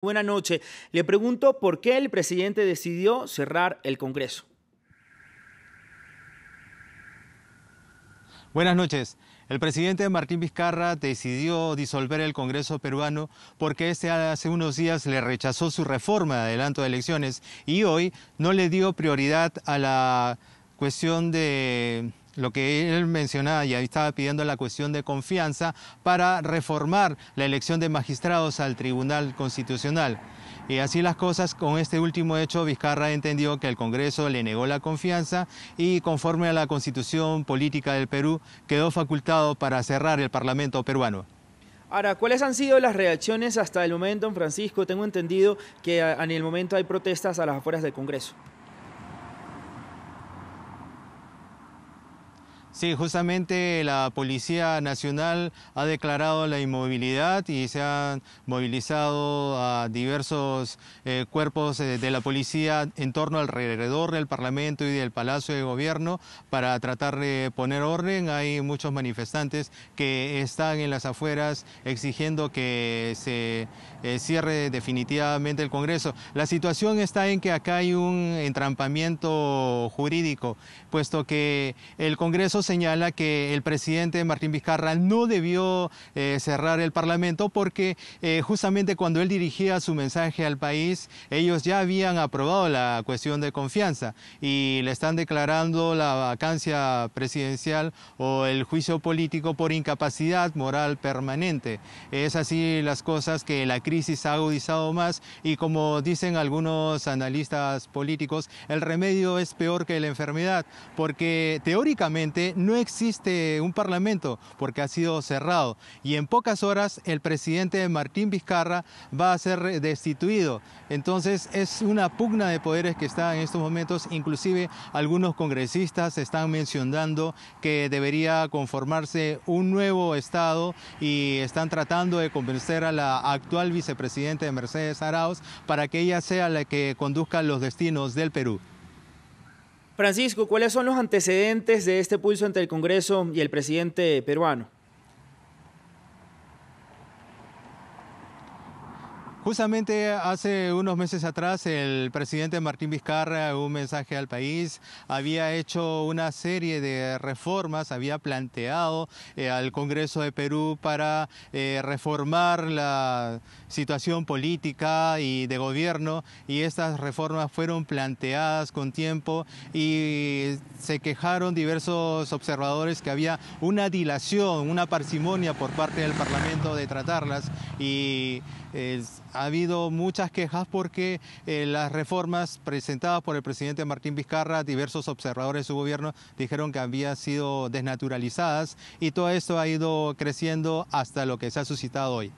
Buenas noches. Le pregunto por qué el presidente decidió cerrar el Congreso. Buenas noches. El presidente Martín Vizcarra decidió disolver el Congreso peruano porque este hace unos días le rechazó su reforma de adelanto de elecciones y hoy no le dio prioridad a la cuestión de lo que él mencionaba y estaba pidiendo la cuestión de confianza para reformar la elección de magistrados al Tribunal Constitucional. Y así las cosas, con este último hecho, Vizcarra entendió que el Congreso le negó la confianza y conforme a la Constitución Política del Perú quedó facultado para cerrar el Parlamento peruano. Ahora, ¿cuáles han sido las reacciones hasta el momento, Francisco? Tengo entendido que en el momento hay protestas a las afueras del Congreso. Sí, justamente la Policía Nacional ha declarado la inmovilidad y se han movilizado a diversos eh, cuerpos eh, de la policía en torno alrededor del Parlamento y del Palacio de Gobierno para tratar de poner orden. Hay muchos manifestantes que están en las afueras exigiendo que se eh, cierre definitivamente el Congreso. La situación está en que acá hay un entrampamiento jurídico, puesto que el Congreso señala que el presidente Martín Vizcarra no debió eh, cerrar el Parlamento porque eh, justamente cuando él dirigía su mensaje al país, ellos ya habían aprobado la cuestión de confianza y le están declarando la vacancia presidencial o el juicio político por incapacidad moral permanente. Es así las cosas que la crisis ha agudizado más y como dicen algunos analistas políticos, el remedio es peor que la enfermedad porque teóricamente no existe un parlamento porque ha sido cerrado y en pocas horas el presidente Martín Vizcarra va a ser destituido. Entonces es una pugna de poderes que está en estos momentos, inclusive algunos congresistas están mencionando que debería conformarse un nuevo Estado y están tratando de convencer a la actual vicepresidenta de Mercedes Arauz para que ella sea la que conduzca los destinos del Perú. Francisco, ¿cuáles son los antecedentes de este pulso entre el Congreso y el presidente peruano? Justamente hace unos meses atrás el presidente Martín Vizcarra, un mensaje al país, había hecho una serie de reformas, había planteado eh, al Congreso de Perú para eh, reformar la situación política y de gobierno y estas reformas fueron planteadas con tiempo y se quejaron diversos observadores que había una dilación, una parsimonia por parte del Parlamento de tratarlas y eh, ha habido muchas quejas porque eh, las reformas presentadas por el presidente Martín Vizcarra, diversos observadores de su gobierno dijeron que habían sido desnaturalizadas y todo esto ha ido creciendo hasta lo que se ha suscitado hoy.